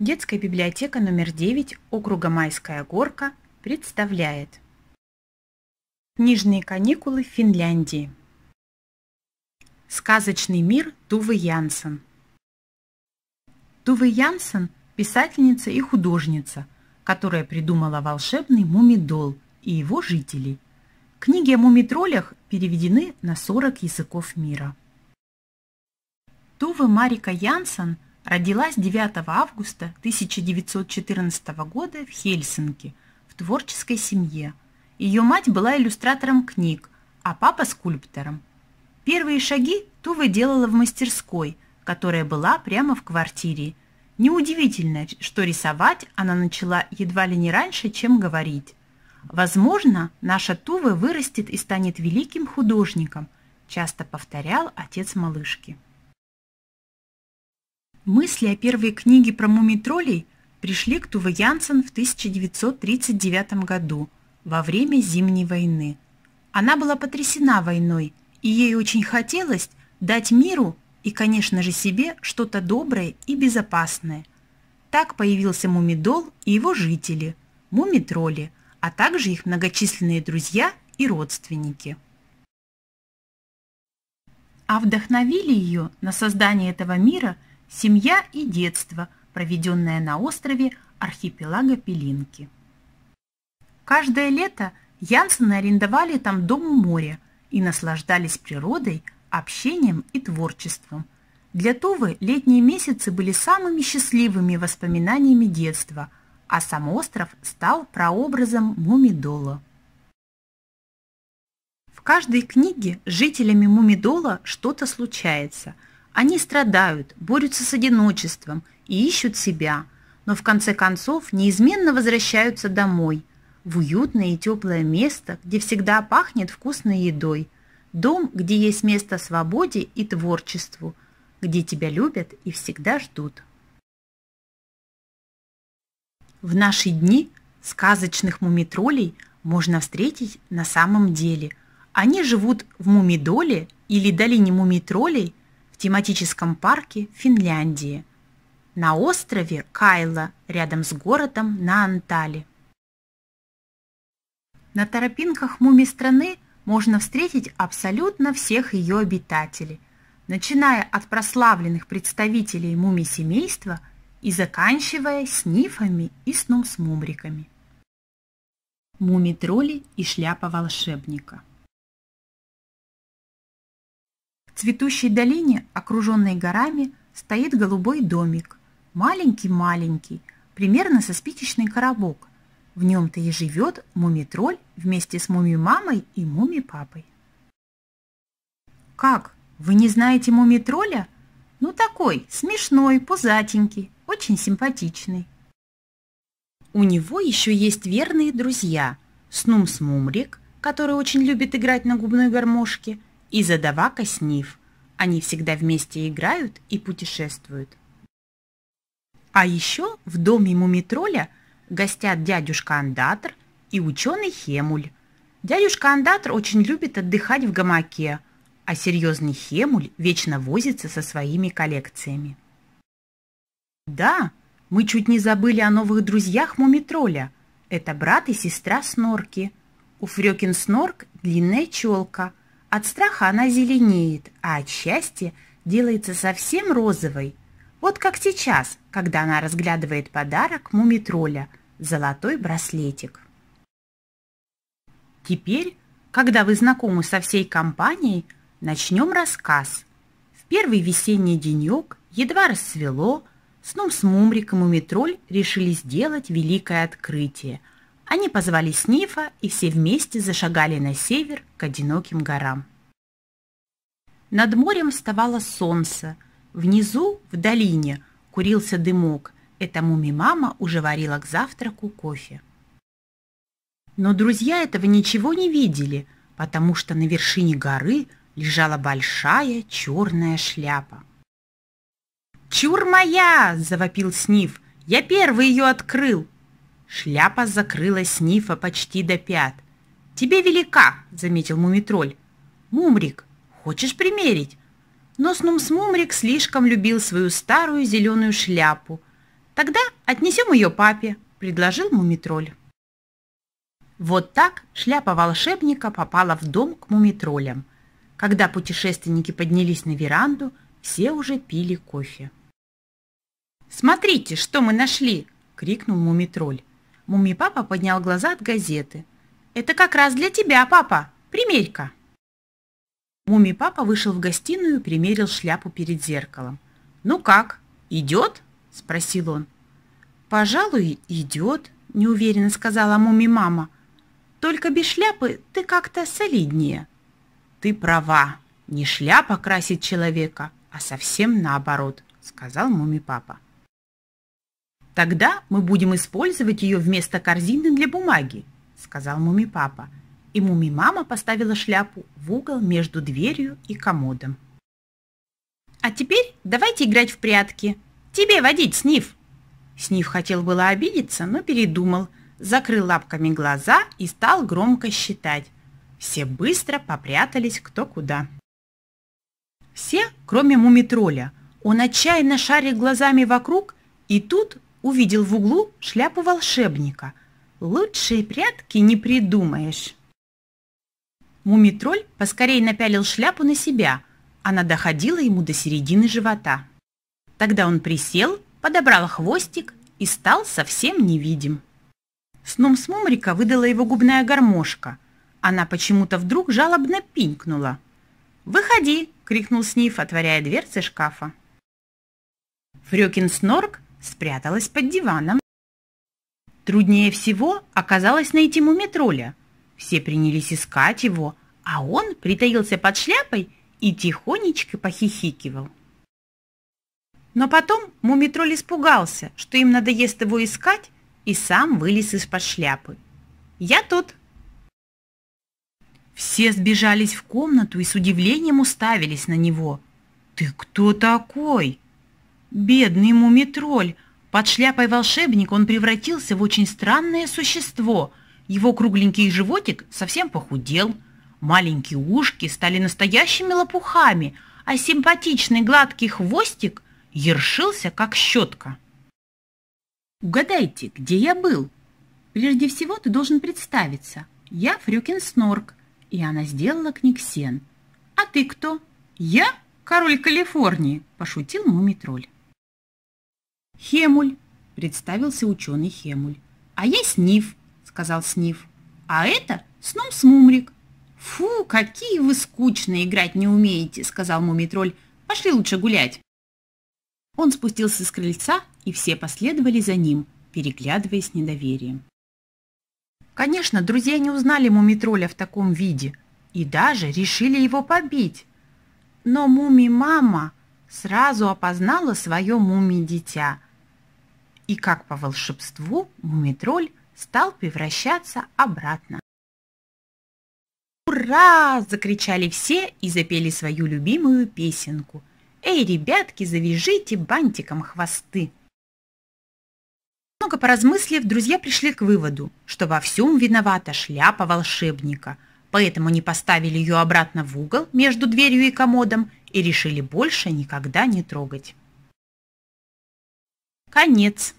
Детская библиотека номер 9 округа Майская горка представляет Нижние каникулы Финляндии Сказочный мир Тувы Янсен Тувы Янсен – писательница и художница, которая придумала волшебный мумидол и его жителей. Книги о мумитролях переведены на 40 языков мира. Тува Марика Янсен – Родилась 9 августа 1914 года в Хельсинки в творческой семье. Ее мать была иллюстратором книг, а папа – скульптором. Первые шаги Тува делала в мастерской, которая была прямо в квартире. Неудивительно, что рисовать она начала едва ли не раньше, чем говорить. «Возможно, наша Тува вырастет и станет великим художником», часто повторял отец малышки. Мысли о первой книге про Муми-троллей пришли к Туве Янсен в 1939 году, во время Зимней войны. Она была потрясена войной, и ей очень хотелось дать миру и, конечно же, себе что-то доброе и безопасное. Так появился Мумидол и его жители, мумитроли, а также их многочисленные друзья и родственники. А вдохновили ее на создание этого мира – Семья и детство, проведенное на острове архипелага Пелинки. Каждое лето Янсены арендовали там дом у моря и наслаждались природой, общением и творчеством. Для Тувы летние месяцы были самыми счастливыми воспоминаниями детства, а сам остров стал прообразом Мумидола. В каждой книге жителями Мумидола что-то случается – они страдают, борются с одиночеством и ищут себя, но в конце концов неизменно возвращаются домой, в уютное и теплое место, где всегда пахнет вкусной едой, дом, где есть место свободе и творчеству, где тебя любят и всегда ждут. В наши дни сказочных мумитролей можно встретить на самом деле. Они живут в мумидоле или долине мумитролей – в тематическом парке Финляндии, на острове Кайла рядом с городом на Антале. На тропинках муми страны можно встретить абсолютно всех ее обитателей, начиная от прославленных представителей муми-семейства и заканчивая снифами и сном с мумриками. Муми-тролли и шляпа волшебника – в цветущей долине, окруженной горами, стоит голубой домик. Маленький-маленький, примерно со спичечный коробок. В нем-то и живет муми-тролль вместе с муми-мамой и муми-папой. Как? Вы не знаете муми-тролля? Ну такой, смешной, пузатенький, очень симпатичный. У него еще есть верные друзья. Снумс Мумрик, который очень любит играть на губной гармошке – и задавака снив. Они всегда вместе играют и путешествуют. А еще в доме Мумитроля гостят дядюшка Андатор и ученый Хемуль. Дядюшка Андатор очень любит отдыхать в гамаке, а серьезный Хемуль вечно возится со своими коллекциями. Да, мы чуть не забыли о новых друзьях Мумитроля. Это брат и сестра Снорки. У Фрёкин Снорк длинная челка – от страха она зеленеет, а от счастья делается совсем розовой. Вот как сейчас, когда она разглядывает подарок мумитроля – золотой браслетик. Теперь, когда вы знакомы со всей компанией, начнем рассказ. В первый весенний денек, едва рассвело, сном с Мумриком и решили сделать великое открытие – они позвали Снифа и все вместе зашагали на север к одиноким горам. Над морем вставало солнце. Внизу, в долине, курился дымок. Это муми-мама уже варила к завтраку кофе. Но друзья этого ничего не видели, потому что на вершине горы лежала большая черная шляпа. «Чур моя!» – завопил Сниф. «Я первый ее открыл!» Шляпа закрылась снифа почти до пят. «Тебе велика!» – заметил мумитроль. «Мумрик, хочешь примерить?» Но Снумс Мумрик слишком любил свою старую зеленую шляпу. «Тогда отнесем ее папе», – предложил мумитроль. Вот так шляпа волшебника попала в дом к мумитролям. Когда путешественники поднялись на веранду, все уже пили кофе. «Смотрите, что мы нашли!» – крикнул мумитроль. Муми-папа поднял глаза от газеты. «Это как раз для тебя, папа! Примерь-ка!» Муми-папа вышел в гостиную и примерил шляпу перед зеркалом. «Ну как, идет?» – спросил он. «Пожалуй, идет», – неуверенно сказала Муми-мама. «Только без шляпы ты как-то солиднее». «Ты права, не шляпа красит человека, а совсем наоборот», – сказал Муми-папа. Тогда мы будем использовать ее вместо корзины для бумаги, сказал Муми-папа. И Муми-мама поставила шляпу в угол между дверью и комодом. А теперь давайте играть в прятки. Тебе водить, Сниф. Сниф хотел было обидеться, но передумал, закрыл лапками глаза и стал громко считать. Все быстро попрятались кто куда. Все, кроме муми мумитроля. Он отчаянно шарил глазами вокруг, и тут увидел в углу шляпу волшебника. Лучшие прятки не придумаешь. Мумитроль поскорей напялил шляпу на себя. Она доходила ему до середины живота. Тогда он присел, подобрал хвостик и стал совсем невидим. Сном с Мумрика выдала его губная гармошка. Она почему-то вдруг жалобно пинкнула. «Выходи!» – крикнул Сниф, отворяя дверцы шкафа. Фрёкин Снорк спряталась под диваном. Труднее всего оказалось найти мумитроля. Все принялись искать его, а он притаился под шляпой и тихонечко похихикивал. Но потом мумитроль испугался, что им надоест его искать, и сам вылез из-под шляпы. «Я тут!» Все сбежались в комнату и с удивлением уставились на него. «Ты кто такой?» Бедный мумитроль! Под шляпой волшебник он превратился в очень странное существо. Его кругленький животик совсем похудел. Маленькие ушки стали настоящими лопухами, а симпатичный гладкий хвостик ершился, как щетка. Угадайте, где я был? Прежде всего ты должен представиться. Я Фрюкин Снорк, и она сделала книгсен. А ты кто? Я король Калифорнии, пошутил мумитроль. Хемуль, представился ученый Хемуль. А я Сниф, сказал Сниф. А это сном Смумрик. Фу, какие вы скучные, играть не умеете, сказал мумитроль. Пошли лучше гулять. Он спустился с крыльца, и все последовали за ним, переглядываясь с недоверием. Конечно, друзья не узнали мумитроля в таком виде и даже решили его побить. Но муми-мама сразу опознала свое муми-дитя и как по волшебству Мумитроль стал превращаться обратно. «Ура!» – закричали все и запели свою любимую песенку. «Эй, ребятки, завяжите бантиком хвосты!» Немного поразмыслив, друзья пришли к выводу, что во всем виновата шляпа волшебника, поэтому они поставили ее обратно в угол между дверью и комодом и решили больше никогда не трогать. Конец.